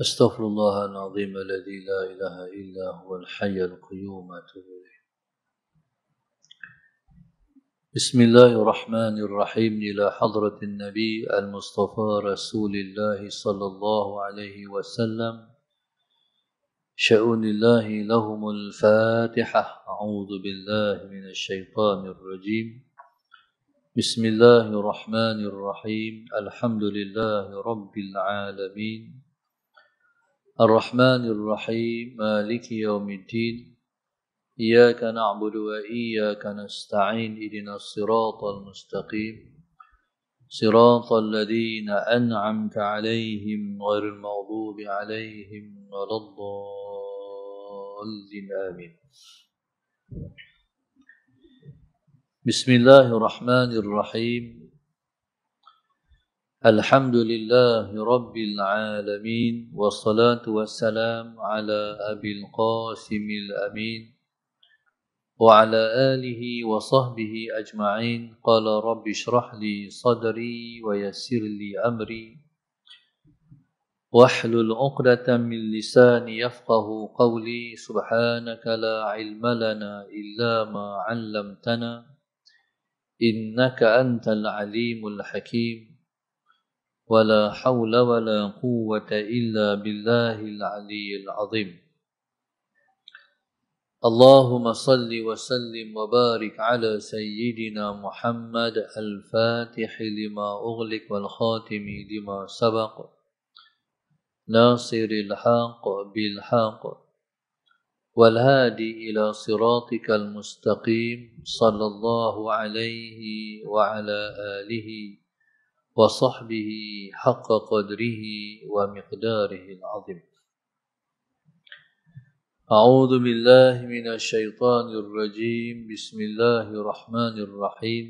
أستغفر الله العظيم الذي لا إله إلا هو الحي القيوم أتوب بسم الله الرحمن الرحيم إلى حضرة النبي المصطفى رسول الله صلى الله عليه وسلم شؤون الله لهم الفاتحة أعوذ بالله من الشيطان الرجيم بسم الله الرحمن الرحيم الحمد لله رب العالمين الرحمن الرحيم مالك يوم الدين إياك نعبد وإياك نستعين إدنا الصراط المستقيم صراط الذين أنعمت عليهم غير المغضوب عليهم ولا الضالين آمين بسم الله الرحمن الرحيم الحمد لله رب العالمين والصلاة والسلام على أبي القاسم الأمين وعلى آله وصحبه أجمعين قال رب اشرح لي صدري ويسر لي أمري واحلل عقدة من لساني يفقه قولي سبحانك لا علم لنا إلا ما علمتنا إنك أنت العليم الحكيم ولا حول ولا قوة إلا بالله العلي العظيم اللهم صل وسلم وبارك على سيدنا محمد الفاتح لما أغلق والخاتم لما سبق ناصر الحق بالحق والهادي إلى صراطك المستقيم صلى الله عليه وعلى آله وصحبه حق قدره ومقداره العظيم أعوذ بالله من الشيطان الرجيم بسم الله الرحمن الرحيم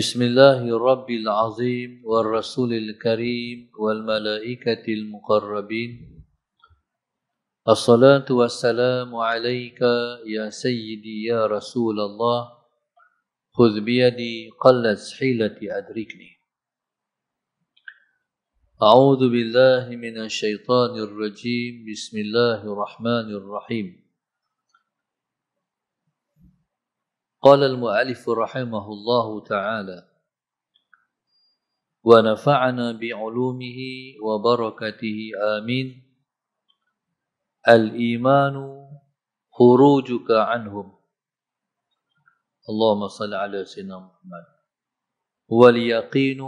بسم الله الرب العظيم والرسول الكريم والملائكة المقربين الصلاة والسلام عليك يا سيدي يا رسول الله خذ بيدي قلت حيلتي أدركني أعوذ بالله من الشيطان الرجيم بسم الله الرحمن الرحيم قال المؤلف رحمه الله تعالى ونفعنا بعلومه وبركته آمين الإيمان خروجك عنهم اللهم صل على سيدنا محمد واليقين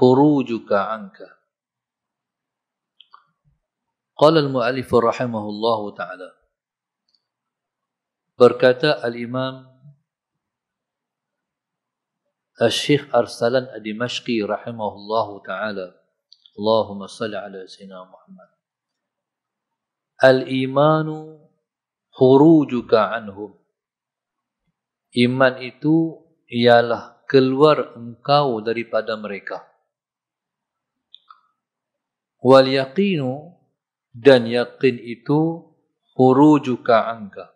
فروجك عنك قال المؤلف رحمه الله تعالى بركات الإمام الشيخ أرسلان الدمشقي رحمه الله تعالى اللهم صل على سيدنا محمد الإيمان خروجك عنهم iman itu ialah keluar engkau daripada mereka. Wal yaqinu dan yakin itu khurujuka anka.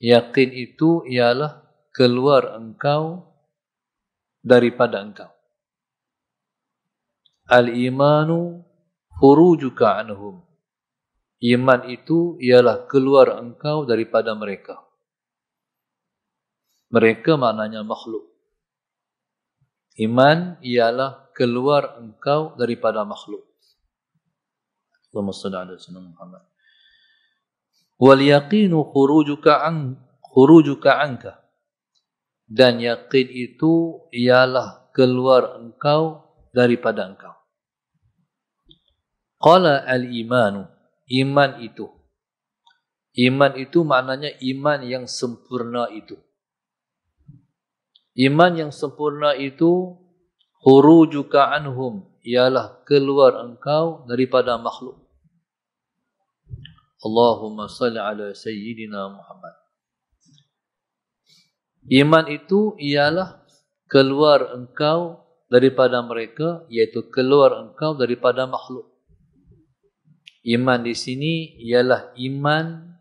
Yakin itu ialah keluar engkau daripada engkau. Al imanu khurujuka anhum. Iman itu ialah keluar engkau daripada mereka. Mereka maknanya makhluk. Iman ialah keluar engkau daripada makhluk. Allahumma salli ala sayyidina Muhammad. Wal yaqinu khurujuka an khurujuka anka. Dan yakin itu ialah keluar engkau daripada engkau. Qala al-imanu. Iman itu. Iman itu maknanya iman yang sempurna itu. Iman yang sempurna itu huru khurujuka anhum ialah keluar engkau daripada makhluk. Allahumma salli ala sayyidina Muhammad. Iman itu ialah keluar engkau daripada mereka iaitu keluar engkau daripada makhluk. Iman di sini ialah iman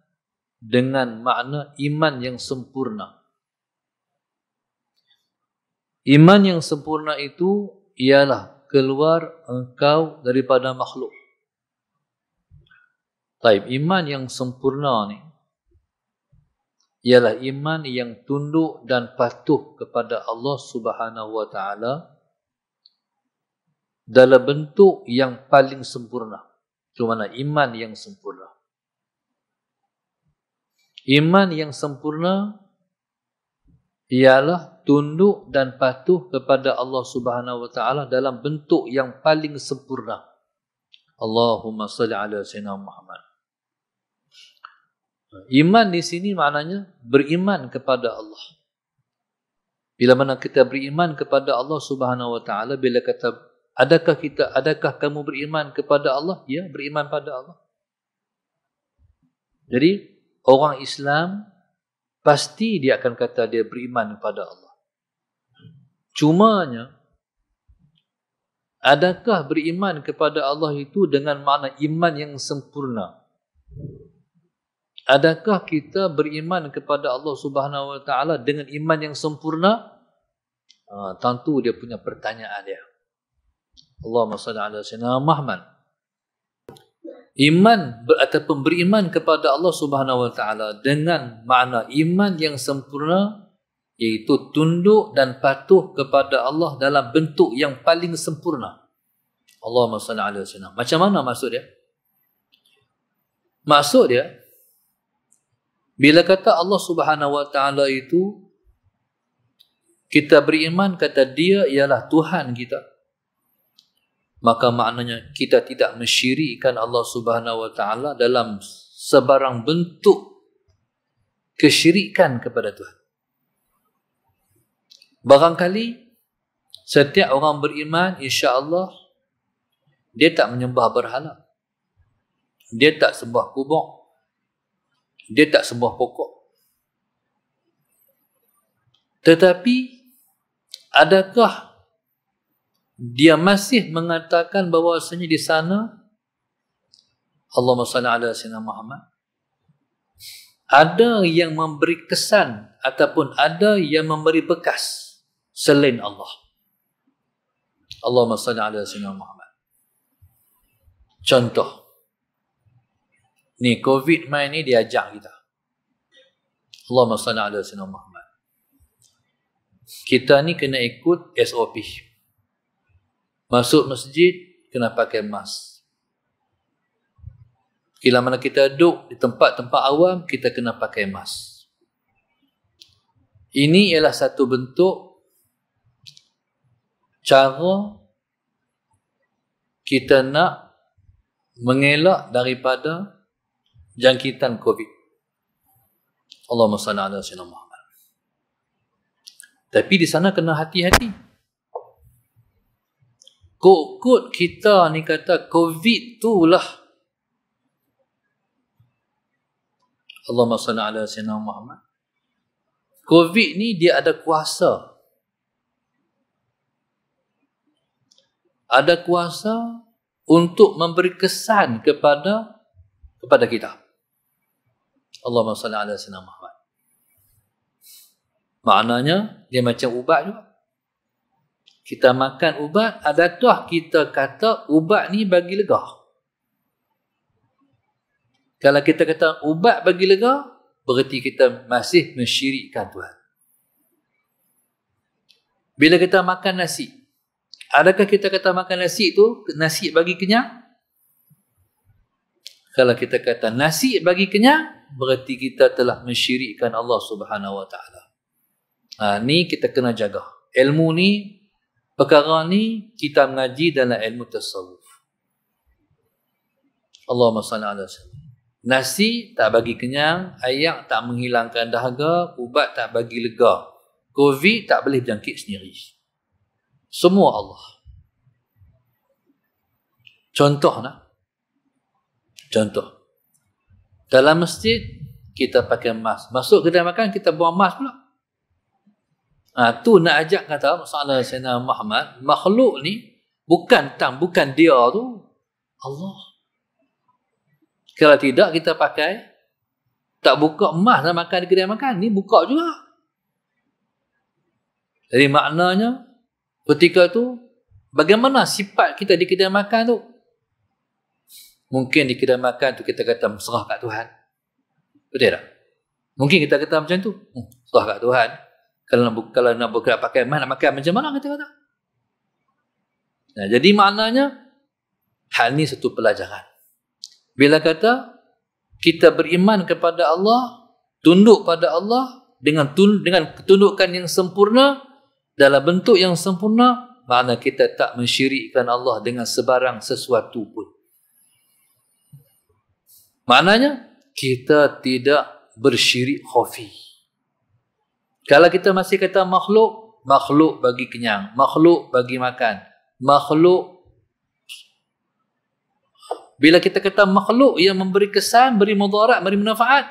dengan makna iman yang sempurna. Iman yang sempurna itu ialah keluar engkau daripada makhluk. Taib, iman yang sempurna ni ialah iman yang tunduk dan patuh kepada Allah Subhanahu Wa Taala dalam bentuk yang paling sempurna. Cuma nak iman yang sempurna. Iman yang sempurna ialah tunduk dan patuh kepada Allah Subhanahu wa taala dalam bentuk yang paling sempurna. Allahumma salli ala sayyidina Muhammad. Iman di sini maknanya beriman kepada Allah. Bila mana kita beriman kepada Allah Subhanahu wa taala bila kata adakah kita adakah kamu beriman kepada Allah? Ya, beriman pada Allah. Jadi orang Islam pasti dia akan kata dia beriman kepada Allah. Cumanya, adakah beriman kepada Allah itu dengan makna iman yang sempurna? Adakah kita beriman kepada Allah Subhanahu Wa Taala dengan iman yang sempurna? Ah, tentu dia punya pertanyaan dia. Allahumma salli ala sayyidina Muhammad iman ataupun pemberiman kepada Allah Subhanahu Wa Taala dengan makna iman yang sempurna iaitu tunduk dan patuh kepada Allah dalam bentuk yang paling sempurna. Allahumma salli ala sallam. Macam mana maksud dia? Maksud dia bila kata Allah Subhanahu Wa Taala itu kita beriman kata dia ialah Tuhan kita maka maknanya kita tidak mensyirikan Allah Subhanahu wa taala dalam sebarang bentuk kesyirikan kepada Tuhan. Barangkali setiap orang beriman insya-Allah dia tak menyembah berhala. Dia tak sembah kubur. Dia tak sembah pokok. Tetapi adakah dia masih mengatakan bahwasanya di sana Allahumma salli ala sayyidina Muhammad ada yang memberi kesan ataupun ada yang memberi bekas selain Allah Allahumma salli ala sayyidina Muhammad contoh ni covid mai ni dia ajak kita Allahumma salli ala sayyidina Muhammad kita ni kena ikut SOP. Masuk masjid, kena pakai mask. Bila mana kita duduk di tempat-tempat awam, kita kena pakai mask. Ini ialah satu bentuk cara kita nak mengelak daripada jangkitan COVID. Allahumma salli ala sayyidina Muhammad. Tapi di sana kena hati-hati. Kot-kot kita ni kata COVID tu lah. Allahumma salli ala sayyidina Muhammad. COVID ni dia ada kuasa. Ada kuasa untuk memberi kesan kepada kepada kita. Allahumma salli ala sayyidina Muhammad. Maknanya dia macam ubat juga kita makan ubat adatuh kita kata ubat ni bagi lega kalau kita kata ubat bagi lega berarti kita masih mensyirikkan Tuhan bila kita makan nasi adakah kita kata makan nasi tu nasi bagi kenyang kalau kita kata nasi bagi kenyang berarti kita telah mensyirikkan Allah Subhanahu Wa Taala ha kita kena jaga ilmu ni Perkara ni kita mengaji dalam ilmu tasawuf. Allahumma salli ala sallam. Nasi tak bagi kenyang, ayak tak menghilangkan dahaga, ubat tak bagi lega. Covid tak boleh jangkit sendiri. Semua Allah. Contoh nak? Contoh. Dalam masjid, kita pakai mask. Masuk kedai makan, kita buang mask pula. Ha, tu nak ajak kata masalah Sayyidina Muhammad, makhluk ni bukan tang, bukan dia tu Allah. Kalau tidak kita pakai tak buka emas nak makan di kedai makan ni buka juga. Jadi maknanya ketika tu bagaimana sifat kita di kedai makan tu? Mungkin di kedai makan tu kita kata hmm, serah kat Tuhan. Betul tak? Mungkin kita kata macam tu. Hmm, serah kat Tuhan kalau nak kalau nak buka pakai mana Pakai macam mana kata kata nah, jadi maknanya hal ni satu pelajaran bila kata kita beriman kepada Allah tunduk pada Allah dengan tun, dengan ketundukan yang sempurna dalam bentuk yang sempurna mana kita tak mensyirikkan Allah dengan sebarang sesuatu pun maknanya kita tidak bersyirik khafi kalau kita masih kata makhluk, makhluk bagi kenyang, makhluk bagi makan, makhluk bila kita kata makhluk yang memberi kesan, beri mudarat, beri manfaat,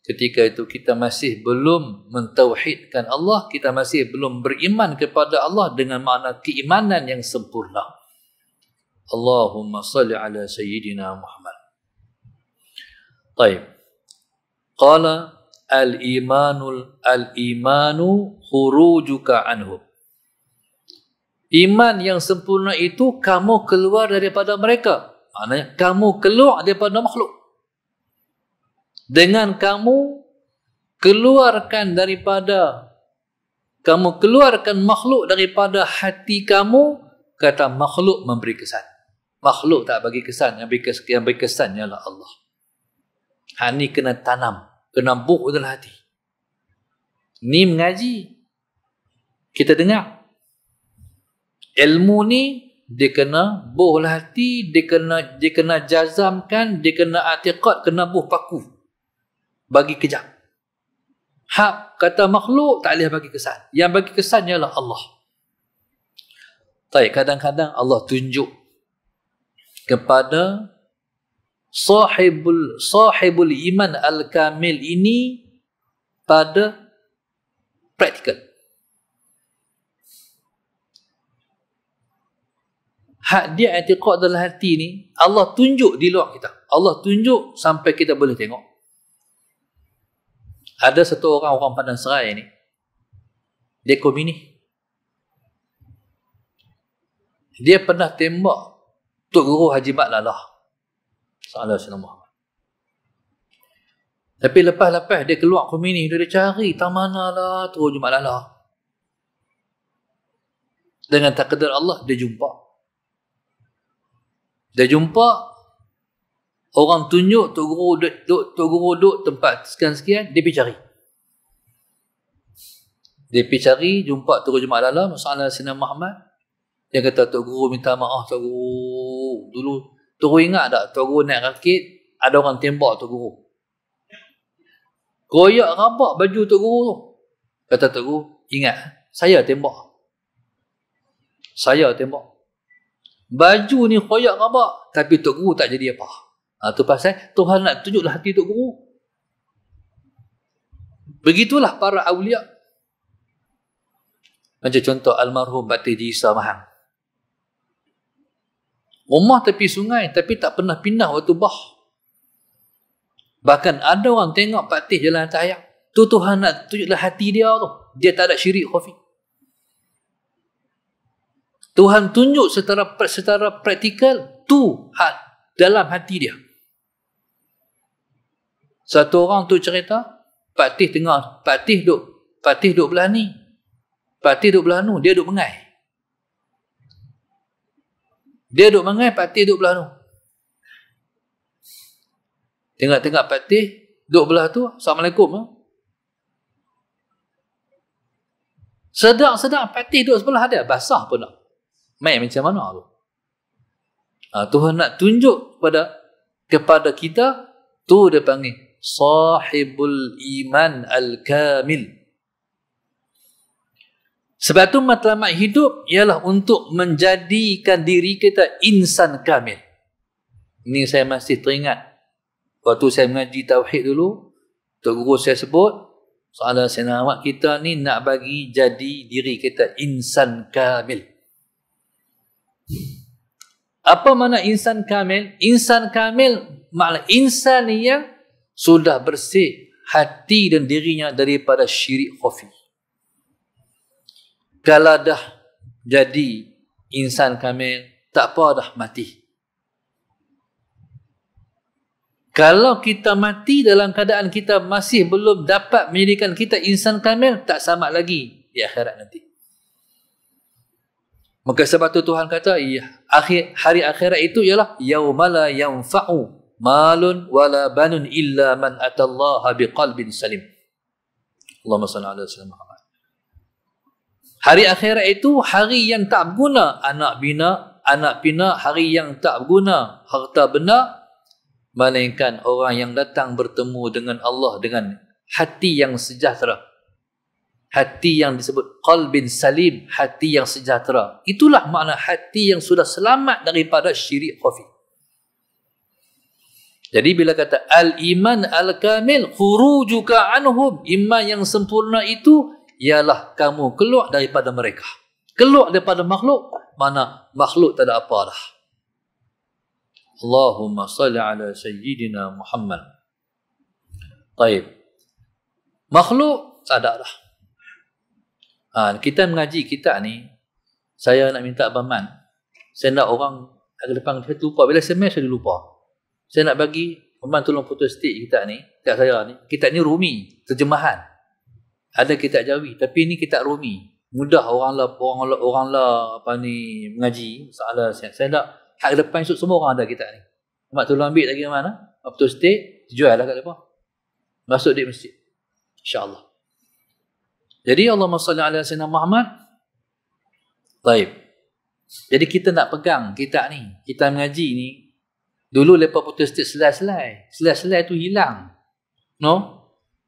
ketika itu kita masih belum mentauhidkan Allah, kita masih belum beriman kepada Allah dengan makna keimanan yang sempurna. Allahumma salli ala sayyidina Muhammad. Baik. Qala al-imanul al-imanu hurujuka anhu. Iman yang sempurna itu kamu keluar daripada mereka. Maknanya kamu keluar daripada makhluk. Dengan kamu keluarkan daripada kamu keluarkan makhluk daripada hati kamu kata makhluk memberi kesan. Makhluk tak bagi kesan, yang bagi kesan, ialah Allah. Hani kena tanam kena buk dalam hati. Ni mengaji. Kita dengar. Ilmu ni dia kena buh lah hati, dia kena dia kena jazamkan, dia kena atiqat, kena buh paku. Bagi kejap. Hak kata makhluk tak boleh bagi kesan. Yang bagi kesan ialah Allah. Tapi kadang-kadang Allah tunjuk kepada sahibul sahibul iman al-kamil ini pada praktikal. Hak dia i'tiqad dalam hati ni Allah tunjuk di luar kita. Allah tunjuk sampai kita boleh tengok. Ada satu orang orang Padang Serai ni. Dia komini. Dia pernah tembak Tok Guru Haji Mat Lalah. Sallallahu Alaihi Tapi lepas-lepas dia keluar Khomeini, dia, dia cari tak mana lah terus jumpa lala. Dengan takdir Allah dia jumpa. Dia jumpa orang tunjuk tok guru duduk tok guru duduk tempat sekian-sekian dia pergi cari. Dia pergi cari, jumpa Tok Jumat Lala, Masalah Sina Muhammad. Dia kata, Tok Guru minta maaf, Tok Guru. Dulu Tuguru ingat tak Tuguru naik rakit ada orang tembak Tuguru. Koyak rabak baju Tuguru tu. Kata Tuguru, ingat saya tembak. Saya tembak. Baju ni koyak rabak tapi Tuguru tak jadi apa. Ha, tu pasal Tuhan nak tunjuklah hati Tuguru. Begitulah para awliya. Macam contoh almarhum Batin Jisa Mahang. Rumah tepi sungai tapi tak pernah pindah waktu bah. Bahkan ada orang tengok patih jalan atas ayam. Tu Tuhan nak tunjuklah hati dia tu. Dia tak ada syirik khafi. Tuhan tunjuk secara secara praktikal tu hal dalam hati dia. Satu orang tu cerita, Patih tengah, Patih duk, Patih duk belah ni. Patih duk belah nu, dia duk mengai. Dia duduk mangai, patih duduk belah tu. Tengah-tengah patih, duduk belah tu, Assalamualaikum. Eh? Sedang-sedang patih duduk sebelah dia, basah pun tak. Main macam mana tu? Ha, Tuhan nak tunjuk kepada kepada kita, tu dia panggil, sahibul iman al-kamil. Sebab itu matlamat hidup ialah untuk menjadikan diri kita insan kamil. Ini saya masih teringat. Waktu saya mengaji Tauhid dulu, Tok Guru saya sebut, soalan senawak kita ni nak bagi jadi diri kita insan kamil. Apa makna insan kamil? Insan kamil makna insan yang sudah bersih hati dan dirinya daripada syirik khafiyah kalau dah jadi insan kamil, tak apa dah mati. Kalau kita mati dalam keadaan kita masih belum dapat menjadikan kita insan kamil, tak sama lagi di akhirat nanti. Maka sebab itu Tuhan kata, ya, akhir, hari akhirat itu ialah yaumala yanfa'u malun wala banun illa man atallaha biqalbin salim. Allahumma salli ala sallam. Hari akhirat itu hari yang tak guna anak bina, anak bina hari yang tak guna harta benda melainkan orang yang datang bertemu dengan Allah dengan hati yang sejahtera. Hati yang disebut qalbin salim, hati yang sejahtera. Itulah makna hati yang sudah selamat daripada syirik khafi. Jadi bila kata al-iman al-kamil khurujuka anhum iman yang sempurna itu ialah kamu keluar daripada mereka. Keluar daripada makhluk, mana makhluk tak ada apa dah. Allahumma salli ala sayyidina Muhammad. Baik. Makhluk tak ada dah. Ha, kita mengaji kita ni, saya nak minta Abang Man, saya nak orang agak depan saya terlupa. Bila saya main, saya lupa. Saya nak bagi, Abang tolong foto stik kita ni, kat saya ni. Kita ni rumi, terjemahan ada kitab Jawi tapi ini kitab Rumi mudah orang lah orang lah, orang lah apa ni mengaji masalah saya saya tak hak depan esok semua orang ada kitab ni mak tolong ambil lagi mana waktu stay jual lah kat depan masuk di masjid insyaallah jadi Allah salli ala sayyidina Muhammad baik jadi kita nak pegang kitab ni kita mengaji ni dulu lepas putus stay selai-selai selai-selai tu hilang no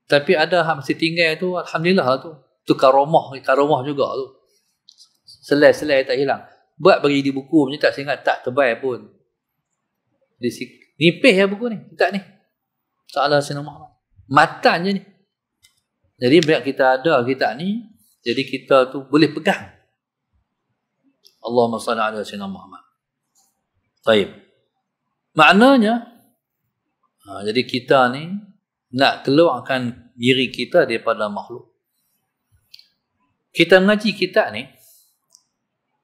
tapi ada hak masih tinggal tu, Alhamdulillah lah tu. Tu karomah, karomah juga tu. Selai-selai tak hilang. Buat bagi di buku macam tak seingat, tak tebal pun. Disik. Nipis ya buku ni. Tak ni. Ta'ala sinamah. Matan je ni. Jadi biar kita ada kita ni, jadi kita tu boleh pegang. Allahumma salli ala sayyidina Muhammad. Baik. Maknanya ha, jadi kita ni nak keluarkan diri kita daripada makhluk. Kita mengaji kita ni,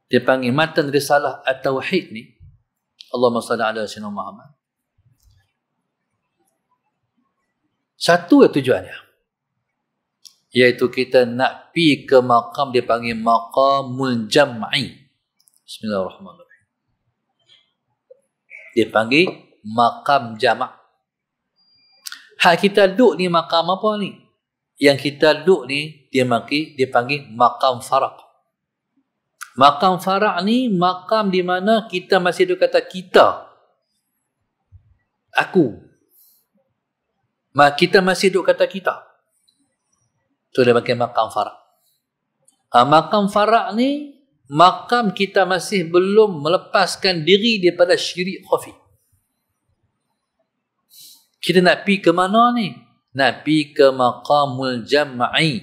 dia panggil Matan Risalah At-Tawheed ni, Allahumma salli ala sinu Muhammad. Satu ya tujuannya, iaitu kita nak pi ke makam dia panggil Maqamul Jam'i. Bismillahirrahmanirrahim. Dia panggil Maqam Jam'i. Hak kita duduk ni makam apa ni? Yang kita duduk ni dia maki dia panggil makam farak. Makam farak ni makam di mana kita masih ada kata kita. Aku. Ma kita masih duduk kata kita. Tu dia panggil makam farak. Ha, makam farak ni makam kita masih belum melepaskan diri daripada syirik khafi'. Kita nak pergi ke mana ni? Nak pergi ke maqamul jama'i.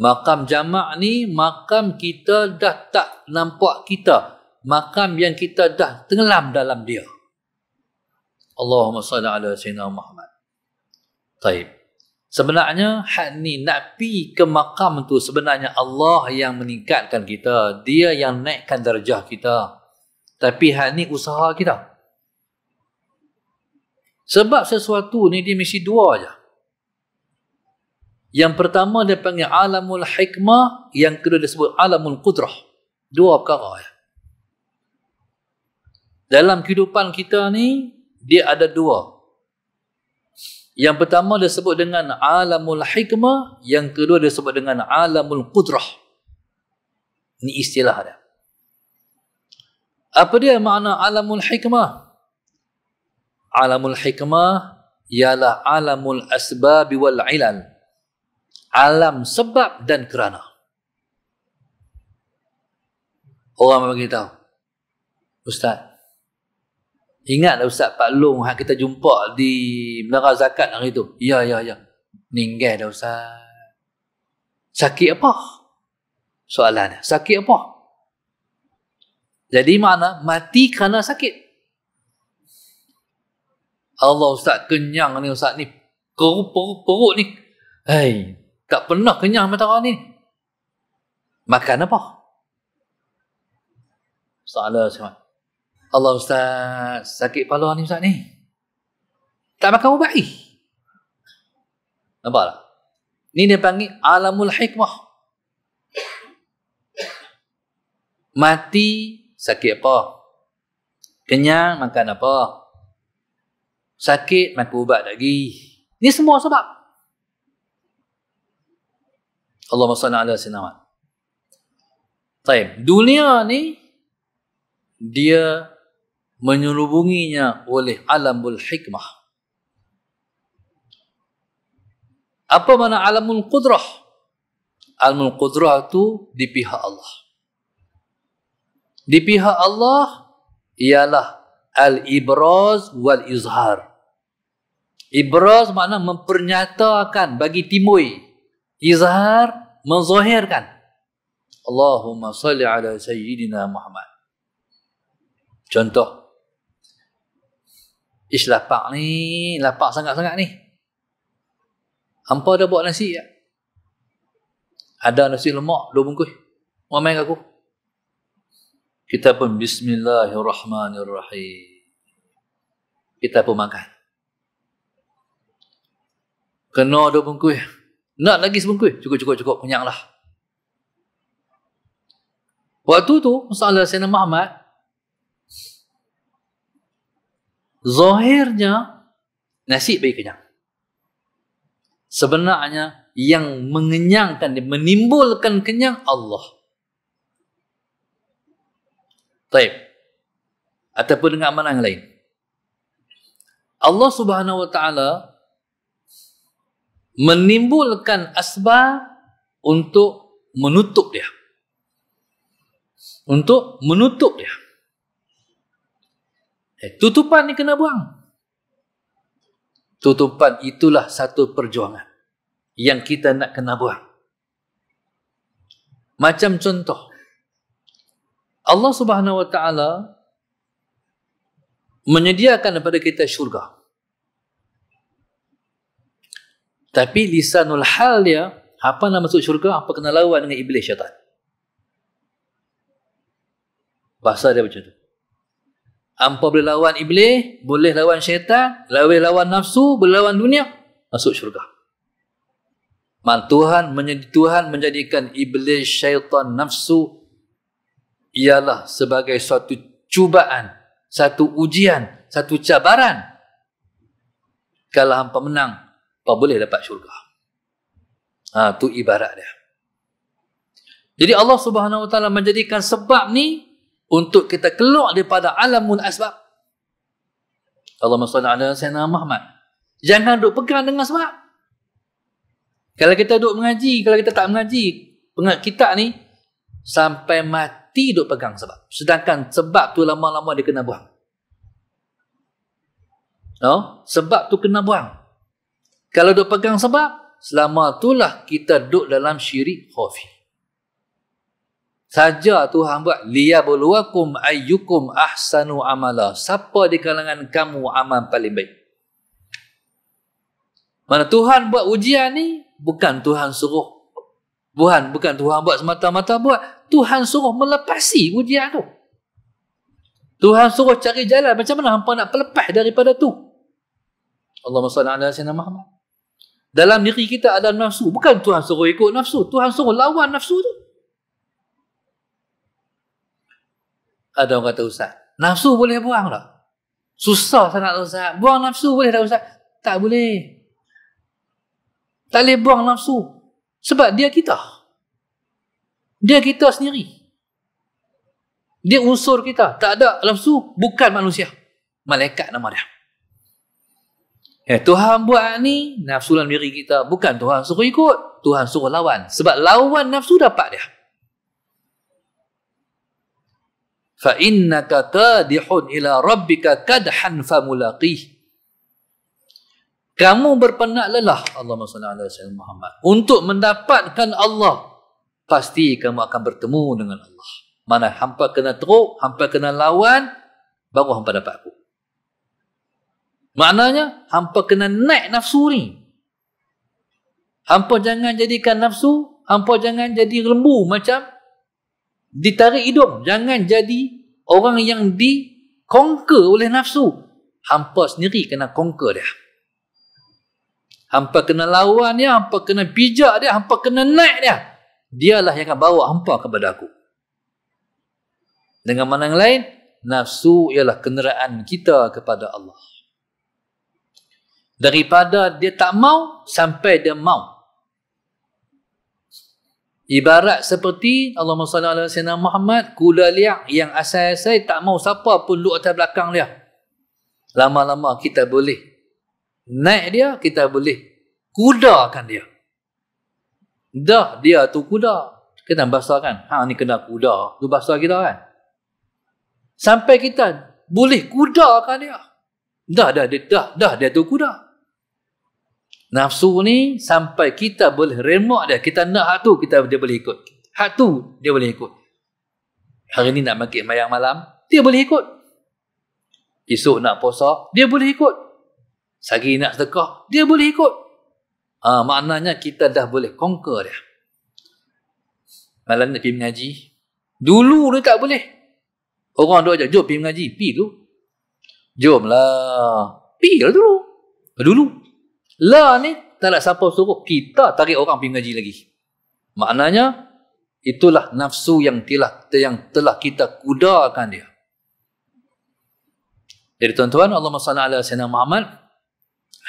Makam jama' ni, makam kita dah tak nampak kita. Makam yang kita dah tenggelam dalam dia. Allahumma salli ala Sayyidina Muhammad. Taib. Sebenarnya, hak ni nak pi ke makam tu sebenarnya Allah yang meningkatkan kita. Dia yang naikkan darjah kita. Tapi hak ni usaha kita. Sebab sesuatu ni dia mesti dua aja. Yang pertama dia panggil alamul hikmah, yang kedua dia sebut alamul qudrah. Dua perkara ya. Dalam kehidupan kita ni dia ada dua. Yang pertama dia sebut dengan alamul hikmah, yang kedua dia sebut dengan alamul qudrah. Ini istilah dia. Apa dia makna alamul hikmah? alamul hikmah ialah alamul asbab wal ilal alam sebab dan kerana orang kita tahu ustaz ingatlah ustaz Pak Long hak kita jumpa di menara zakat hari itu. ya ya ya ninggal dah ustaz sakit apa soalannya sakit apa jadi mana mati kerana sakit Allah Ustaz kenyang ni Ustaz ni. Perut-perut ni. Hei, tak pernah kenyang mata ni. Makan apa? Salah sahabat. Allah Ustaz, sakit paluan ni Ustaz ni. Tak makan ubat ni. Nampak tak? Ni dia panggil alamul hikmah. Mati, sakit apa? Kenyang, makan apa? Sakit, maka ubat lagi. Ini semua sebab. Allah SWT ala sinamat. Taib. Dunia ni, dia menyelubunginya oleh alamul hikmah. Apa mana alamul kudrah? Alamul kudrah tu di pihak Allah. Di pihak Allah ialah al-ibraz wal-izhar. Ibraz makna mempernyatakan bagi timbul. Izhar menzahirkan. Allahumma salli ala sayyidina Muhammad. Contoh. Ish lapak ni, lapak sangat-sangat ni. Hampa dah buat nasi ya? Ada nasi lemak, dua bungkus. Mau main aku. Kita pun bismillahirrahmanirrahim. Kita pun makan. Kena dua bungkus. Nak lagi sebungkus. Cukup, cukup, cukup. Kenyang lah. Waktu tu, masalah Sayyidina Muhammad, zahirnya, nasi bagi kenyang. Sebenarnya, yang mengenyangkan, menimbulkan kenyang Allah. Taib. Ataupun dengan amalan yang lain. Allah subhanahu wa ta'ala, menimbulkan asbab untuk menutup dia. Untuk menutup dia. Eh, tutupan ni kena buang. Tutupan itulah satu perjuangan yang kita nak kena buang. Macam contoh, Allah Subhanahu Wa Taala menyediakan kepada kita syurga. Tapi lisanul hal dia, apa nak masuk syurga, apa kena lawan dengan iblis syaitan. Bahasa dia macam tu. Apa boleh lawan iblis, boleh lawan syaitan, boleh lawan nafsu, boleh lawan dunia, masuk syurga. Man Tuhan menjadi Tuhan menjadikan iblis, syaitan, nafsu ialah sebagai suatu cubaan, satu ujian, satu cabaran. Kalau hampa menang, kau boleh dapat syurga. Ha, tu ibarat dia. Jadi Allah Subhanahu Wa menjadikan sebab ni untuk kita keluar daripada alamun asbab. Allah SWT ala Sayyidina Muhammad. Jangan duduk pegang dengan sebab. Kalau kita duduk mengaji, kalau kita tak mengaji, pengat kita ni sampai mati duduk pegang sebab. Sedangkan sebab tu lama-lama dia kena buang. No? Oh, sebab tu kena buang. Kalau duk pegang sebab, selama itulah kita duk dalam syirik khafi. Saja Tuhan buat liya liyabluwakum ayyukum ahsanu amala. Siapa di kalangan kamu amal paling baik? Mana Tuhan buat ujian ni bukan Tuhan suruh. Bukan bukan Tuhan buat semata-mata buat. Tuhan suruh melepasi ujian tu. Tuhan suruh cari jalan macam mana hampa nak pelepas daripada tu. Allahumma salli ala sayyidina Muhammad. Dalam diri kita ada nafsu. Bukan Tuhan suruh ikut nafsu. Tuhan suruh lawan nafsu tu. Ada orang kata Ustaz, nafsu boleh buang tak? Susah sangat Ustaz. Buang nafsu boleh tak Ustaz? Tak boleh. Tak boleh buang nafsu. Sebab dia kita. Dia kita sendiri. Dia unsur kita. Tak ada nafsu. Bukan manusia. Malaikat nama dia. Ya, Tuhan buat ni nafsu dalam diri kita. Bukan Tuhan suruh ikut. Tuhan suruh lawan. Sebab lawan nafsu dapat dia. Fa innaka kadihun ila rabbika kadhan famulaqih. Kamu berpenat lelah Allah Subhanahu wa Muhammad untuk mendapatkan Allah pasti kamu akan bertemu dengan Allah. Mana hampa kena teruk, hampa kena lawan baru hampa dapat aku. Maknanya, hampa kena naik nafsu ni. Hampa jangan jadikan nafsu, hampa jangan jadi lembu macam ditarik hidung. Jangan jadi orang yang di conquer oleh nafsu. Hampa sendiri kena conquer dia. Hampa kena lawan dia, hampa kena bijak dia, hampa kena naik dia. Dialah yang akan bawa hampa kepada aku. Dengan mana yang lain, nafsu ialah kenderaan kita kepada Allah daripada dia tak mau sampai dia mau ibarat seperti Allah Subhanahu wa taala Muhammad kuda liak yang asal saya tak mau siapa pun duduk atas belakang dia lama-lama kita boleh naik dia kita boleh kuda kudakan dia dah dia tu kuda kita bahasa kan ha ni kena kuda tu bahasa kita kan sampai kita boleh kuda kudakan dia dah dah dia dah dah dia tu kuda Nafsu ni sampai kita boleh remok dia. Kita nak hak tu, kita, dia boleh ikut. Hak tu, dia boleh ikut. Hari ni nak makin mayang malam, dia boleh ikut. Esok nak puasa, dia boleh ikut. Sagi nak sedekah, dia boleh ikut. Ha, maknanya kita dah boleh conquer dia. Malam nak pergi mengaji. Dulu dia tak boleh. Orang dia ajak, jom pergi mengaji. Pergi dulu. Jomlah. Pergi lah dulu. Dulu. La ni tak nak siapa suruh kita tarik orang pergi ngaji lagi. Maknanya itulah nafsu yang telah yang telah kita kudakan dia. Jadi tuan-tuan, Allah SWT ala Sayyidina Muhammad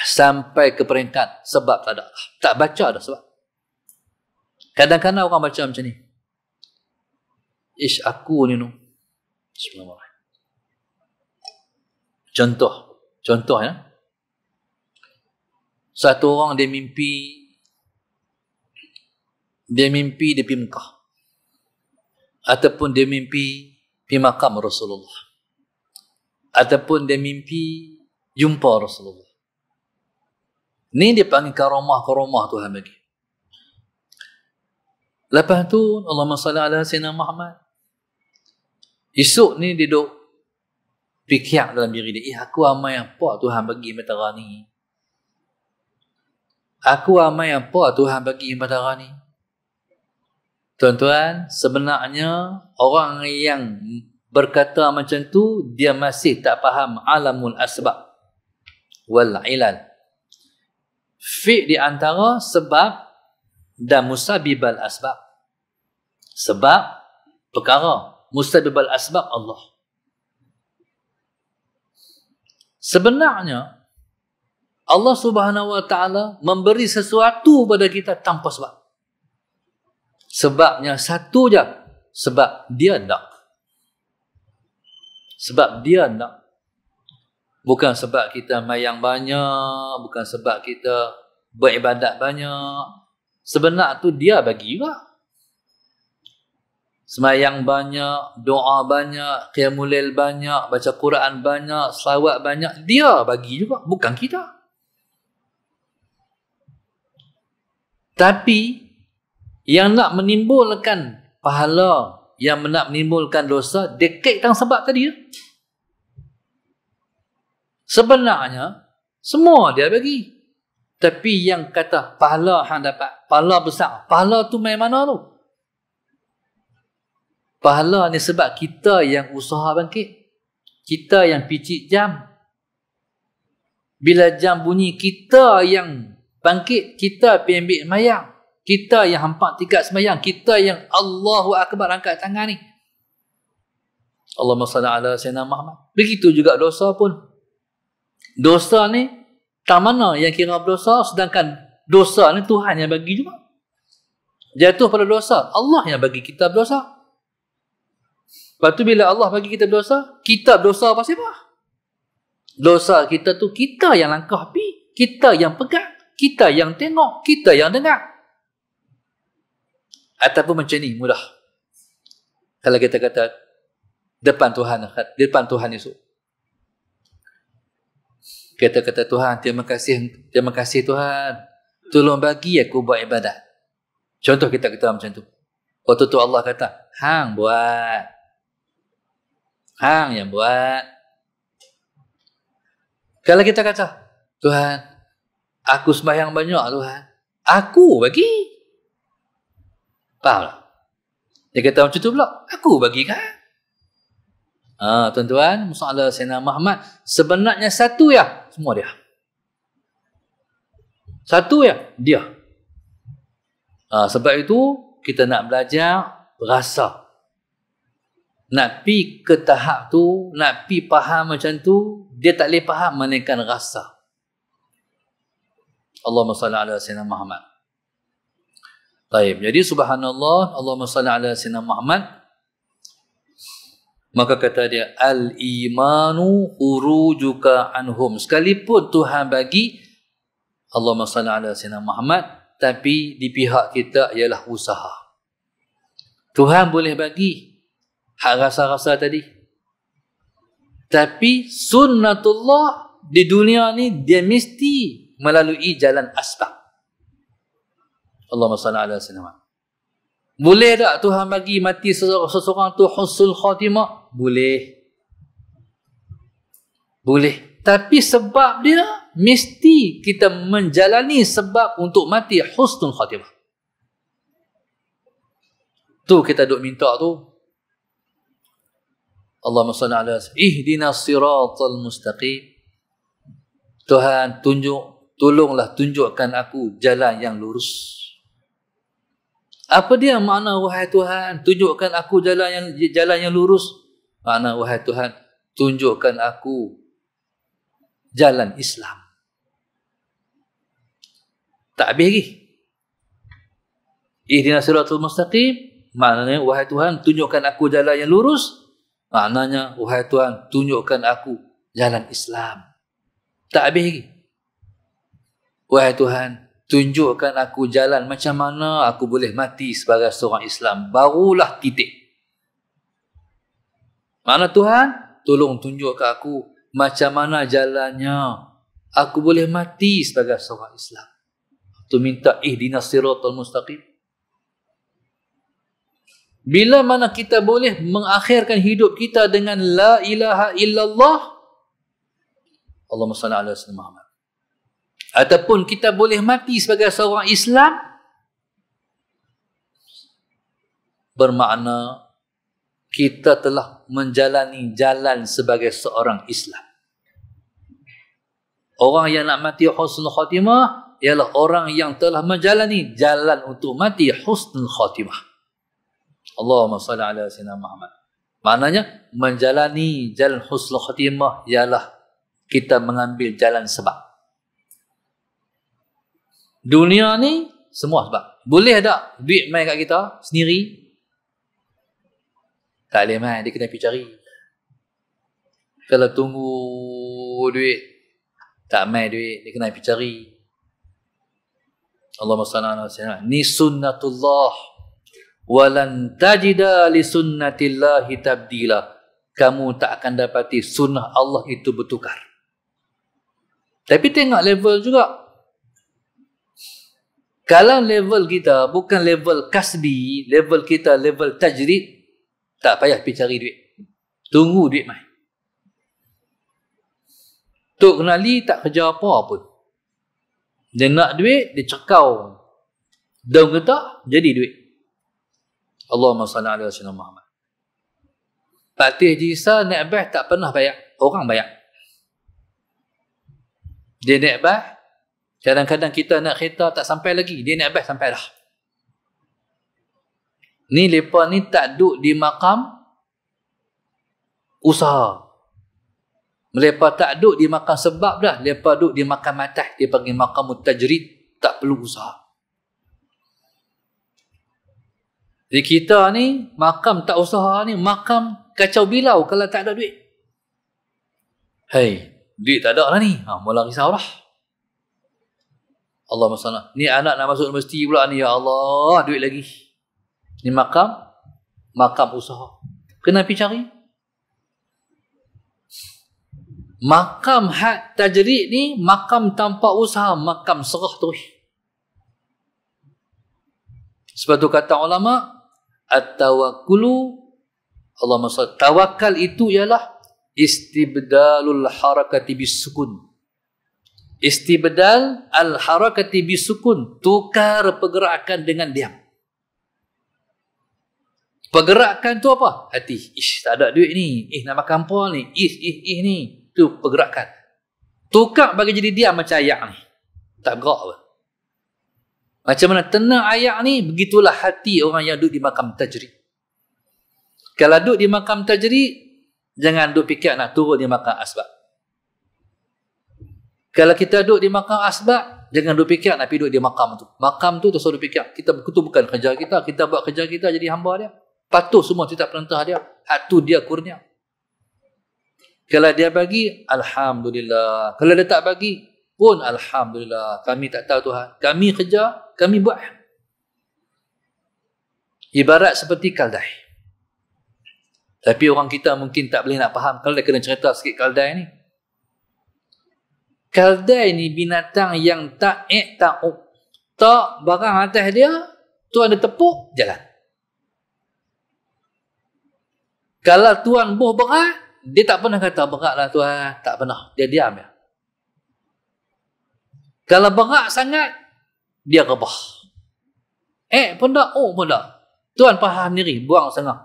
sampai ke peringkat sebab tak ada. Tak baca dah sebab. Kadang-kadang orang baca macam ni. Ish aku ni no. Bismillahirrahmanirrahim. Contoh. Contoh ya satu orang dia mimpi dia mimpi dia pergi Mekah ataupun dia mimpi di makam Rasulullah ataupun dia mimpi jumpa Rasulullah ni dia panggil karamah karamah Tuhan bagi lepas tu Allahumma salli ala sayyidina Muhammad esok ni dia duk fikir dalam diri dia eh aku amai apa Tuhan bagi meterani ni aku amai apa Tuhan bagi kepada orang ni? Tuan-tuan, sebenarnya orang yang berkata macam tu, dia masih tak faham alamul asbab wal ilal. Fi' di antara sebab dan musabibal asbab. Sebab perkara musabibal asbab Allah. Sebenarnya Allah Subhanahu Wa Taala memberi sesuatu pada kita tanpa sebab. Sebabnya satu je. Sebab dia nak. Sebab dia nak. Bukan sebab kita mayang banyak, bukan sebab kita beribadat banyak. Sebenarnya tu dia bagi juga. Semayang banyak, doa banyak, qiyamul banyak, baca Quran banyak, selawat banyak, dia bagi juga, bukan kita. Tapi yang nak menimbulkan pahala, yang nak menimbulkan dosa, dekat tang sebab tadi. Ya. Sebenarnya semua dia bagi. Tapi yang kata pahala hang dapat, pahala besar. Pahala tu main mana tu? Pahala ni sebab kita yang usaha bangkit. Kita yang picit jam. Bila jam bunyi, kita yang bangkit kita ambil mayang kita yang hampak tingkat semayang kita yang Allahu Akbar angkat tangan ni Allah salli ala sayyidina Muhammad begitu juga dosa pun dosa ni tak mana yang kira dosa, sedangkan dosa ni Tuhan yang bagi juga jatuh pada dosa Allah yang bagi kita dosa. lepas bila Allah bagi kita dosa, kita dosa apa siapa dosa kita tu kita yang langkah pi kita yang pegang kita yang tengok, kita yang dengar. Ataupun macam ni, mudah. Kalau kita kata, depan Tuhan, depan Tuhan Yesus. Kita kata, Tuhan, terima kasih, terima kasih Tuhan. Tolong bagi aku buat ibadah. Contoh kita kata macam tu. Waktu tu Allah kata, Hang buat. Hang yang buat. Kalau kita kata, Tuhan, Aku sembahyang banyak Tuhan. Eh. Aku bagi. Faham tak? Dia kata macam tu pula. Aku bagi kan? Ha, tuan-tuan, Musa'ala Sayyidina Muhammad. Sebenarnya satu ya. Semua dia. Satu ya. Dia. Ha, sebab itu, kita nak belajar rasa. Nak pi ke tahap tu, nak pi faham macam tu, dia tak boleh faham menaikkan Rasa. Allahumma salli ala Sayyidina Muhammad. Baik, Jadi subhanallah Allahumma salli ala Sayyidina Muhammad. Maka kata dia al-imanu khurujuka anhum. Sekalipun Tuhan bagi Allahumma salli ala Sayyidina Muhammad tapi di pihak kita ialah usaha. Tuhan boleh bagi hak rasa-rasa tadi. Tapi sunnatullah di dunia ni dia mesti melalui jalan asbab. Allahumma salli ala sallam. Boleh tak Tuhan bagi mati seseorang tu husul khatimah? Boleh. Boleh. Tapi sebab dia mesti kita menjalani sebab untuk mati husnul khatimah. Tu kita duk minta tu. Allahumma salli ala ihdinas siratal mustaqim. Tuhan tunjuk tolonglah tunjukkan aku jalan yang lurus. Apa dia makna wahai Tuhan, tunjukkan aku jalan yang jalan yang lurus? Makna wahai Tuhan, tunjukkan aku jalan Islam. Tak habis lagi. Ihdinas siratal mustaqim, maknanya wahai Tuhan, tunjukkan aku jalan yang lurus. Maknanya wahai Tuhan, tunjukkan aku jalan Islam. Tak habis lagi. Wahai Tuhan, tunjukkan aku jalan macam mana aku boleh mati sebagai seorang Islam. Barulah titik. Mana Tuhan? Tolong tunjukkan aku macam mana jalannya aku boleh mati sebagai seorang Islam. Tu minta ihdinas siratal mustaqim. Bila mana kita boleh mengakhirkan hidup kita dengan la ilaha illallah Allahumma salli ala sayyidina Muhammad ataupun kita boleh mati sebagai seorang Islam bermakna kita telah menjalani jalan sebagai seorang Islam. Orang yang nak mati husnul khatimah ialah orang yang telah menjalani jalan untuk mati husnul khatimah. Allahumma salli ala sayyidina Muhammad. Maknanya menjalani jalan husnul khatimah ialah kita mengambil jalan sebab. Dunia ni semua sebab. Boleh tak duit main kat kita sendiri? Tak boleh main. Dia kena pergi cari. Kalau tunggu duit, tak main duit, dia kena pergi cari. Allahumma salli Ni sunnatullah. Walan tajida li sunnatillah tabdila. Kamu tak akan dapati sunnah Allah itu bertukar. Tapi tengok level juga. Kalau level kita bukan level kasbi, level kita level tajrid, tak payah pergi cari duit. Tunggu duit mai. Tok kenali tak kerja apa pun. Dia nak duit, dia cekau. Daun kata, jadi duit. Allahumma salli ala sallam Muhammad. Fatih Jisa naik tak pernah bayar. Orang bayar. Dia naik Kadang-kadang kita nak kereta tak sampai lagi. Dia nak bas sampai dah. Ni lepa ni tak duduk di makam usaha. Mereka tak duduk di makam sebab dah. Mereka duduk di makam matah. Dia panggil makam mutajrid. Tak perlu usaha. Jadi kita ni makam tak usaha ni. Makam kacau bilau kalau tak ada duit. Hei, duit tak ada lah ni. Ha, mula risau lah. Allah masalah. Ni anak nak masuk universiti pula ni. Ya Allah, duit lagi. Ni makam. Makam usaha. Kena pergi cari. Makam hak tajrid ni, makam tanpa usaha, makam serah terus. Sebab tu kata ulama, At-tawakulu, Allah masalah. Tawakal itu ialah istibdalul harakati bisukun. Istibdal al-harakati bisukun. Tukar pergerakan dengan diam. Pergerakan tu apa? Hati. Ish, tak ada duit ni. Ih, nak makan apa ni? Ish, ih, ih ni. Tu pergerakan. Tukar bagi jadi diam macam ayak ni. Tak gerak pun. Macam mana tenang ayak ni, begitulah hati orang yang duduk di makam tajrid. Kalau duduk di makam tajrid, jangan duduk fikir nak turun di makam asbab. Kalau kita duduk di makam asbab, jangan duduk fikir nak duduk di makam tu. Makam tu tu suruh fikir. Kita itu bukan kerja kita. Kita buat kerja kita jadi hamba dia. Patuh semua cita perintah dia. Hak dia kurnia. Kalau dia bagi, Alhamdulillah. Kalau dia tak bagi, pun Alhamdulillah. Kami tak tahu Tuhan. Kami kerja, kami buat. Ibarat seperti kaldai. Tapi orang kita mungkin tak boleh nak faham. Kalau dia kena cerita sikit kaldai ni, Keldai ni binatang yang tak ek tak up. Tak barang atas dia, tuan dia tepuk, jalan. Kalau tuan buh berat, dia tak pernah kata lah tuan. Tak pernah. Dia diam ya. Kalau berat sangat, dia rebah. Eh pun tak, oh pun tak. Tuan faham diri, buang sangat.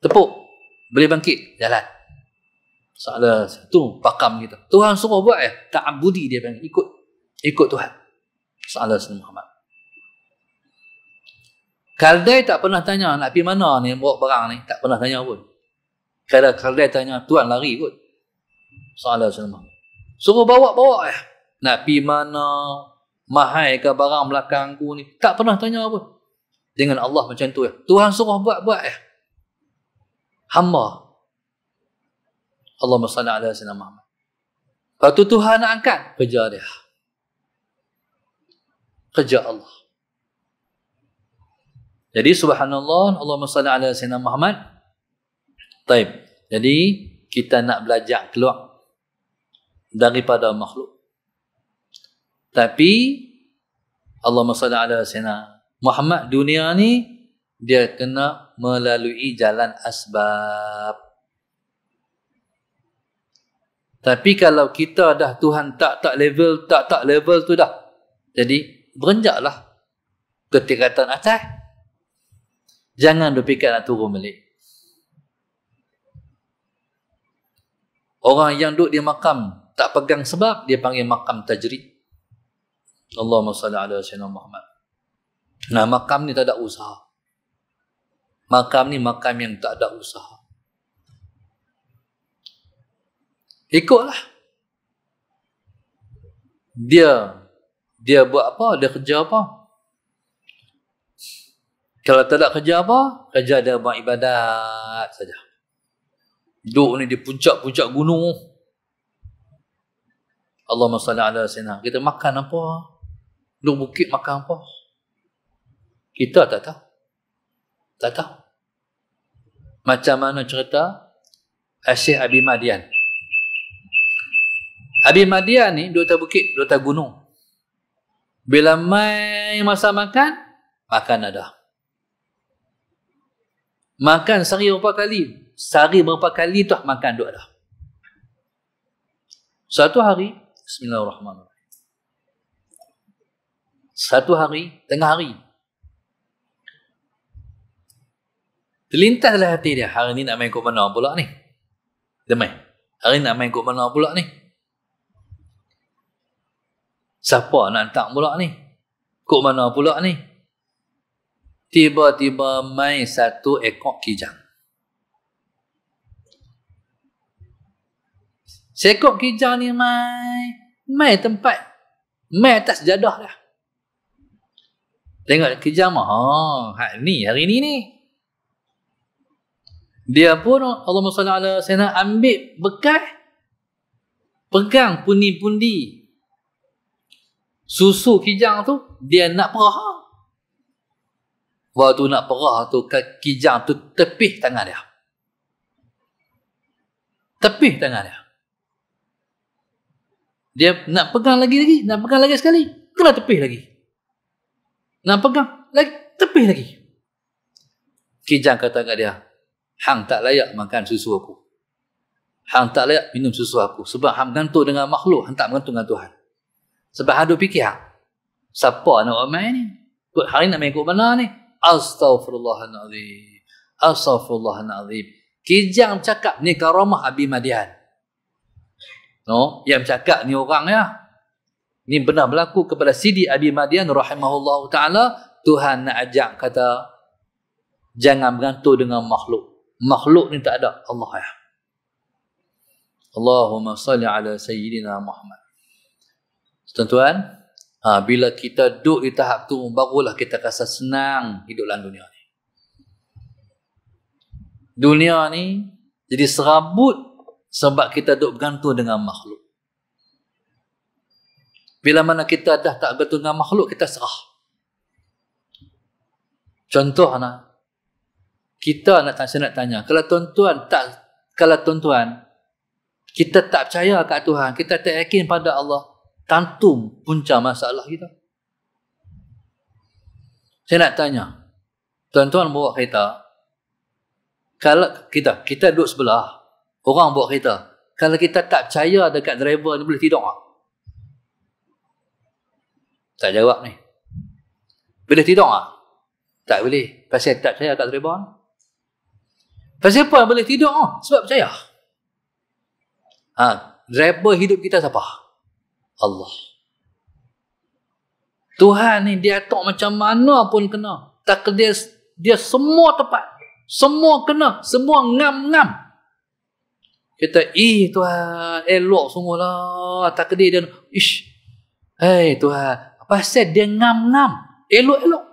Tepuk, boleh bangkit, jalan salah satu pakam kita. Tuhan suruh buat ya. Eh, abudi dia panggil. Ikut. Ikut Tuhan. Salah Sayyidina Muhammad. Kaldai tak pernah tanya nak pergi mana ni bawa barang ni. Tak pernah tanya pun. Kalau Kaldai tanya Tuhan lari pun. Salah Sayyidina Muhammad. Suruh bawa-bawa ya. Nak pergi mana. Mahai ke barang belakangku ni. Tak pernah tanya pun. Dengan Allah macam tu ya. Tuhan suruh buat-buat ya. Hamba Allah salli ala sayyidina Muhammad. Lepas Tuhan nak angkat kerja dia. Kerja Allah. Jadi subhanallah Allah salli ala sayyidina Muhammad. Taib. Jadi kita nak belajar keluar daripada makhluk. Tapi Allah salli ala sayyidina Muhammad dunia ni dia kena melalui jalan asbab. Tapi kalau kita dah Tuhan tak tak level, tak tak level tu dah. Jadi, berenjaklah ke tingkatan atas. Jangan berfikir nak turun balik. Orang yang duduk di makam tak pegang sebab, dia panggil makam tajrid. Allahumma salli ala sayyidina Muhammad. Nah, makam ni tak ada usaha. Makam ni makam yang tak ada usaha. ikutlah dia dia buat apa dia kerja apa kalau tak ada kerja apa kerja dia buat ibadat saja duduk ni di puncak-puncak gunung Allah salli ala sayyidina kita makan apa duduk bukit makan apa kita tak tahu tak tahu macam mana cerita Asyik Abi Madian Habis Madian ni, dua atas bukit, dua atas gunung. Bila mai masa makan, makan ada. Makan sehari berapa kali? Sehari berapa kali tu makan duk dah. Satu hari, Bismillahirrahmanirrahim. Satu hari, tengah hari. Terlintaslah hati dia, hari ni nak main kot mana pula ni? Dia Hari ni nak main kot mana pula ni? siapa nak hantar pula ni? Kok mana pula ni? Tiba-tiba mai satu ekor kijang. Sekok kijang ni mai, mai tempat, mai atas jadah dah. Tengok kijang mah, Oh, ha, ni hari ni ni. Dia pun Allah SWT ambil bekas pegang puni-pundi susu kijang tu dia nak perah waktu nak perah tu kan kijang tu tepih tangan dia tepih tangan dia dia nak pegang lagi lagi nak pegang lagi sekali kena tepih lagi nak pegang lagi tepih lagi kijang kata kat dia hang tak layak makan susu aku hang tak layak minum susu aku sebab hang gantung dengan makhluk hang tak bergantung dengan Tuhan sebab ada fikir. Siapa nak buat main ni? Kut hari nak main kut mana ni? Astaghfirullahaladzim. Astaghfirullahaladzim. Kijang cakap ni karamah Abi Madian. No, yang cakap ni orang ya. Ni pernah berlaku kepada Sidi Abi Madian rahimahullah ta'ala. Tuhan nak ajak kata, jangan bergantung dengan makhluk. Makhluk ni tak ada. Allah ya. Allahumma salli ala sayyidina Muhammad tuan-tuan, ha, bila kita duduk di tahap tu, barulah kita rasa senang hidup dalam dunia ni. Dunia ni jadi serabut sebab kita duduk bergantung dengan makhluk. Bila mana kita dah tak bergantung dengan makhluk, kita serah. Contoh anak kita nak tanya, nak tanya. Kalau tuan-tuan tak kalau tuan-tuan kita tak percaya kat Tuhan, kita tak yakin pada Allah, Tantum punca masalah kita. Saya nak tanya, tuan-tuan bawa kereta, kalau kita, kita duduk sebelah, orang bawa kereta, kalau kita tak percaya dekat driver ni boleh tidur tak? Tak jawab ni. Boleh tidur tak? Tak boleh. Pasal tak percaya kat driver ni. Pasal apa boleh tidur? Oh, sebab percaya. Ha, driver hidup kita siapa? Siapa? Allah. Tuhan ni dia tak macam mana pun kena. Takdir dia semua tepat. Semua kena. Semua ngam-ngam. Kita, ih Tuhan, elok semualah. Takdir dia, ish. Hei Tuhan, pasal dia ngam-ngam. Elok-elok.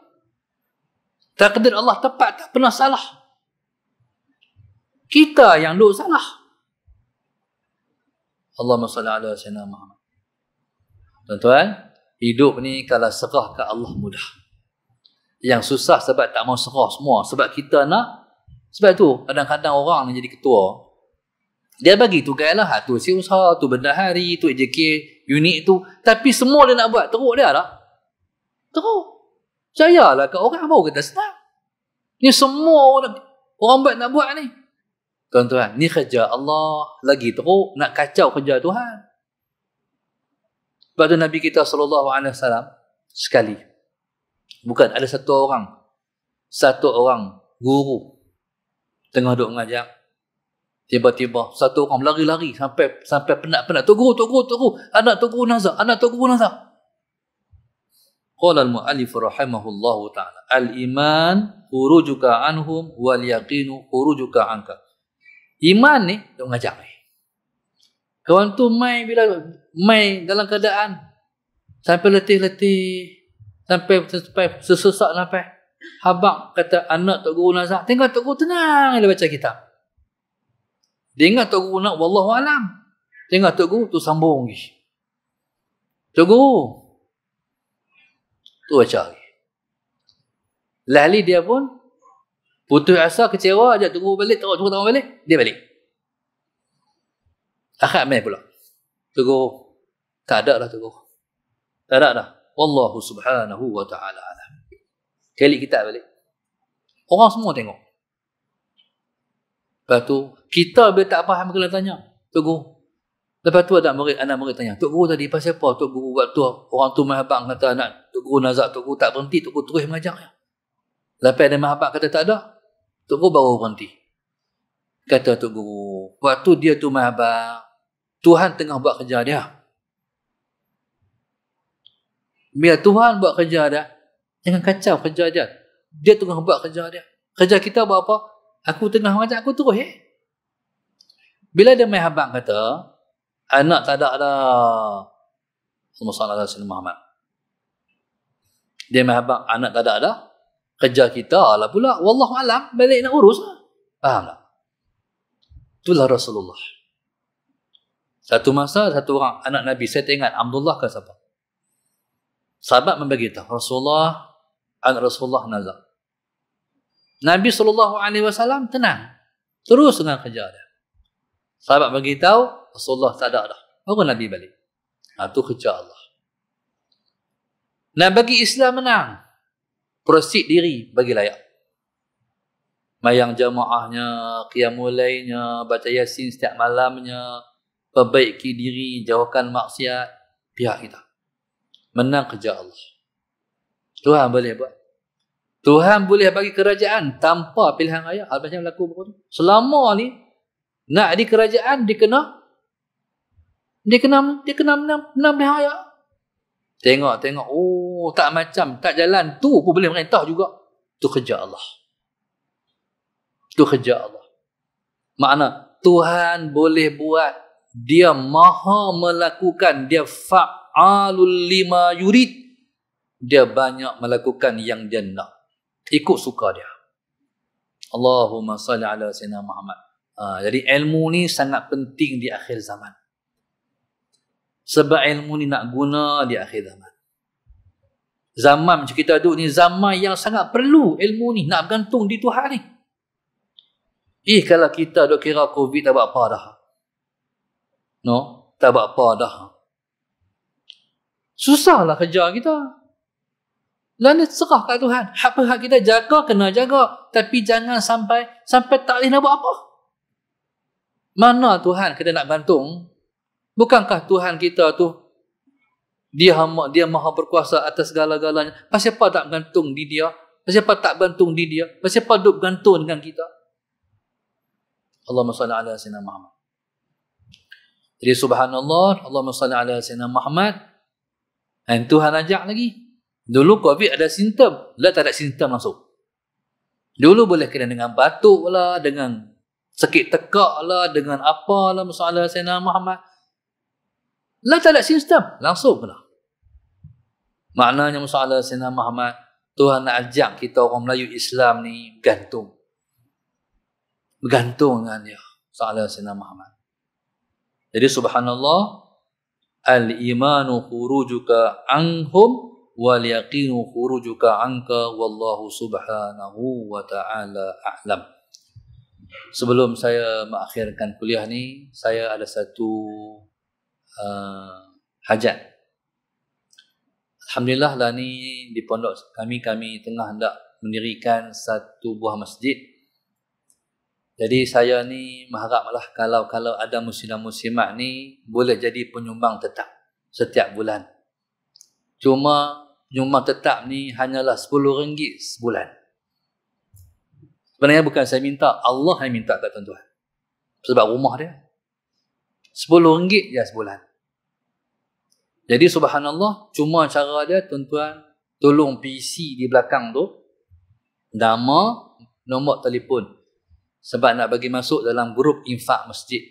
Takdir Allah tepat tak pernah salah. Kita yang duk salah. Allah salli Tuan-tuan, hidup ni kalau serah ke Allah mudah. Yang susah sebab tak mau serah semua. Sebab kita nak. Sebab tu kadang-kadang orang ni jadi ketua. Dia bagi tu tugas lah. Ha, tu si usaha, tu benda hari, tu AJK, unit tu. Tapi semua dia nak buat. Teruk dia lah. Teruk. lah ke orang baru kita senang. Ni semua orang, orang buat nak buat ni. Tuan-tuan, ni kerja Allah lagi teruk nak kacau kerja Tuhan pada Nabi kita sallallahu alaihi wasallam sekali. Bukan ada satu orang satu orang guru tengah duk mengajar tiba-tiba satu orang lari-lari sampai sampai penat-penat tok guru tok guru tok guru anak tok guru nazar anak tok guru nazar qala al muallif rahimahullahu taala al iman urujuka anhum wal yaqin urujuka anka iman ni duk mengajar kawan tu mai bila mai dalam keadaan sampai letih-letih sampai sampai sesesak nafas habaq kata anak tok guru nazar tengok tok guru tenang dia baca kitab dia ingat tok guru nak wallahu alam tengok tok guru tu sambung lagi tok guru tu baca lagi lali lah, dia pun putus asa kecewa aja tok balik tok guru balik dia balik akhir main pula tok guru tak ada lah teguh. Tak ada lah. Wallahu subhanahu wa ta'ala alam. Kali kita balik. Orang semua tengok. Lepas tu, kita bila tak faham kena tanya. Tok Lepas tu ada murid, anak murid tanya. Tok Guru tadi pasal apa? Tok Guru buat tu. Orang tu mahabak kata anak. Tok Guru nazak. Tok Guru tak berhenti. Tok Guru terus mengajar. Ya. Lepas ada mahabak kata tak ada. Tok Guru baru berhenti. Kata Tok Guru. Waktu dia tu mahabak. Tuhan tengah buat kerja dia. Biar Tuhan buat kerja dia. Jangan kacau kerja dia. Dia tengah buat kerja dia. Kerja kita buat apa? Aku tengah macam aku terus. Eh? Bila dia main habang kata, anak tak ada dah. Allah SWT Muhammad. Dia main habang, anak tak ada dah. Kerja kita lah pula. Wallahu alam, balik nak urus lah. Faham tak? Itulah Rasulullah. Satu masa, satu orang anak Nabi. Saya tak ingat, Abdullah ke siapa? Sahabat membagi tahu Rasulullah an Rasulullah nazar. Nabi sallallahu alaihi wasallam tenang. Terus dengan kerja dia. Sahabat bagi tahu Rasulullah tak ada dah. Baru Nabi balik. Ha, itu kerja Allah. Nak bagi Islam menang. Proceed diri bagi layak. Mayang jamaahnya, qiyamulainya, baca yasin setiap malamnya, perbaiki diri, jauhkan maksiat, pihak kita menang kerja Allah. Tuhan boleh buat. Tuhan boleh bagi kerajaan tanpa pilihan raya. Apa yang berlaku buku tu? Selama ni nak di kerajaan dia kena dia kena dia kena menang, menang pilihan raya. Tengok tengok oh tak macam tak jalan tu pun boleh merintah juga. Tu kerja Allah. Tu kerja Allah. Makna Tuhan boleh buat dia maha melakukan dia fa'al fa'alul lima yurid. Dia banyak melakukan yang dia nak. Ikut suka dia. Allahumma salli ala sayyidina Muhammad. Ha, jadi ilmu ni sangat penting di akhir zaman. Sebab ilmu ni nak guna di akhir zaman. Zaman macam kita duduk ni zaman yang sangat perlu ilmu ni nak bergantung di Tuhan ni. Eh kalau kita duk kira COVID tak buat apa dah. No? Tak buat apa dah susahlah kerja kita. Lalu serah kat Tuhan. Hak-hak kita jaga, kena jaga. Tapi jangan sampai sampai tak boleh nak buat apa. Mana Tuhan kita nak bantung? Bukankah Tuhan kita tu dia dia maha berkuasa atas segala-galanya. Pasal apa tak gantung di dia? Pasal apa tak gantung di dia? Pasal apa duk gantung dengan kita? Allahumma salli ala sayyidina Muhammad. Jadi subhanallah, Allahumma salli ala sayyidina Muhammad. And Tuhan ajak lagi. Dulu COVID ada simptom. Dia tak ada simptom langsung. Dulu boleh kena dengan batuk lah, dengan sakit tekak lah, dengan apa lah masalah Sayyidina Muhammad. Dia tak ada simptom. Langsung pula. Maknanya masalah Sayyidina Muhammad, Tuhan nak ajak kita orang Melayu Islam ni gantung. Bergantung dengan dia. Soalnya Sayyidina Muhammad. Jadi subhanallah, al-imanu khurujuka anhum wal yaqinu khurujuka anka wallahu subhanahu wa ta'ala a'lam. Sebelum saya mengakhirkan kuliah ni, saya ada satu uh, hajat. Alhamdulillah lah ni di pondok kami kami tengah hendak mendirikan satu buah masjid jadi saya ni mengharaplah kalau kalau ada musim-musim musimah ni boleh jadi penyumbang tetap setiap bulan. Cuma penyumbang tetap ni hanyalah sepuluh ringgit sebulan. Sebenarnya bukan saya minta, Allah yang minta kat tuan-tuan. Sebab rumah dia. sepuluh ringgit je sebulan. Jadi subhanallah, cuma cara dia tuan-tuan tolong PC di belakang tu. Nama, nombor telefon sebab nak bagi masuk dalam grup infak masjid.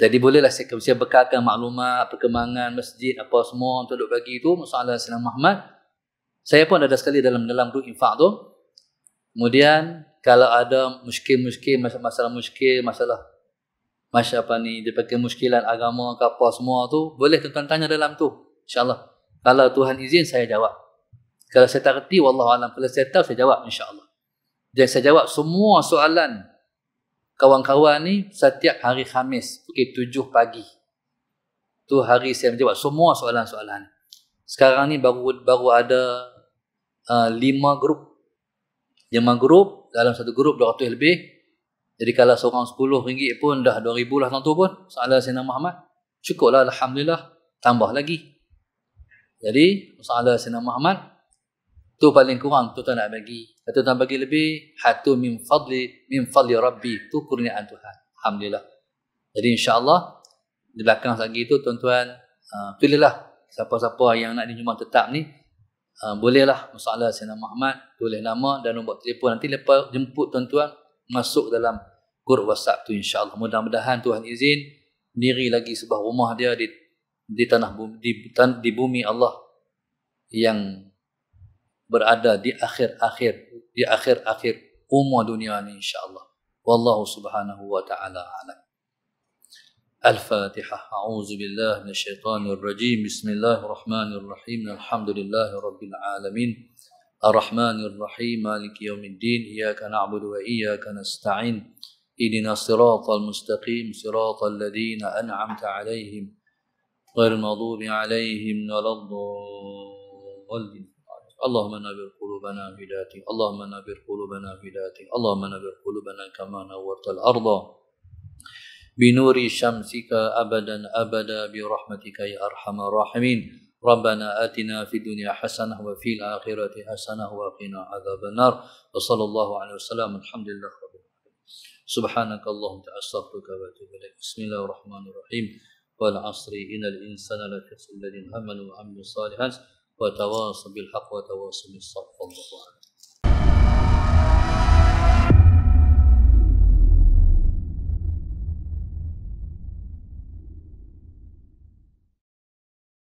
Jadi bolehlah saya kongsi bekalkan maklumat, perkembangan masjid, apa semua untuk duduk bagi itu. Masalah Sinan Muhammad. Saya pun ada sekali dalam dalam grup infak tu. Kemudian kalau ada muskil-muskil, masalah-masalah muskil, masalah masya apa ni, dia pakai muskilan agama ke apa semua tu, boleh tuan tanya dalam tu. InsyaAllah. Kalau Tuhan izin, saya jawab. Kalau saya tak kerti, Alam Kalau saya tahu, saya jawab. InsyaAllah. Dan saya jawab semua soalan kawan-kawan ni setiap hari Khamis, pukul tujuh pagi. Tu hari saya menjawab semua soalan-soalan. Sekarang ni baru baru ada uh, lima grup. Lima grup, dalam satu grup 200 lebih. Jadi kalau seorang sepuluh ringgit pun dah dua ribu lah tentu pun. Soalan Sina Muhammad. Cukuplah Alhamdulillah. Tambah lagi. Jadi, soalan Sina Muhammad. Tu paling kurang tu tak nak bagi. Kata Tuhan bagi lebih. Hatu min fadli min fadli rabbi. tu kurniaan Tuhan. Alhamdulillah. Jadi insya Allah Di belakang lagi itu tuan-tuan. Uh, pilihlah. Siapa-siapa yang nak dijumpa tetap ni. Uh, bolehlah. Masalah nama Muhammad. Boleh nama dan nombor telefon. Nanti lepas jemput tuan-tuan. Masuk dalam grup WhatsApp tu Allah. Mudah-mudahan Tuhan izin. Diri lagi sebuah rumah dia di di tanah di, di bumi Allah yang berada di akhir-akhir di akhir-akhir umur dunia ini insyaallah wallahu subhanahu wa taala alam الفاتحة أعوذ بالله من الشيطان الرجيم بسم الله الرحمن الرحيم الحمد لله رب العالمين الرحمن الرحيم مالك يوم الدين إياك نعبد وإياك نستعين إدنا الصراط المستقيم صراط الذين أنعمت عليهم غير المغضوب عليهم ولا الضالين اللهم نبر قلوبنا هداتي اللهم نبر قلوبنا هداتي اللهم نبر قلوبنا كما نورت الأرض بنور شمسك أبدا أبدا برحمتك يا أرحم الراحمين ربنا آتنا في الدنيا حسنة وفي الآخرة حسنة وقنا عذاب النار وصلى الله عليه وسلم الحمد لله رب العالمين سبحانك اللهم أستغفرك وأتوب إليك بسم الله الرحمن الرحيم والعصر إن الإنسان لفي الذين آمنوا وعملوا الصالحات وتواصوا بالحق وتواصوا بالصبر والله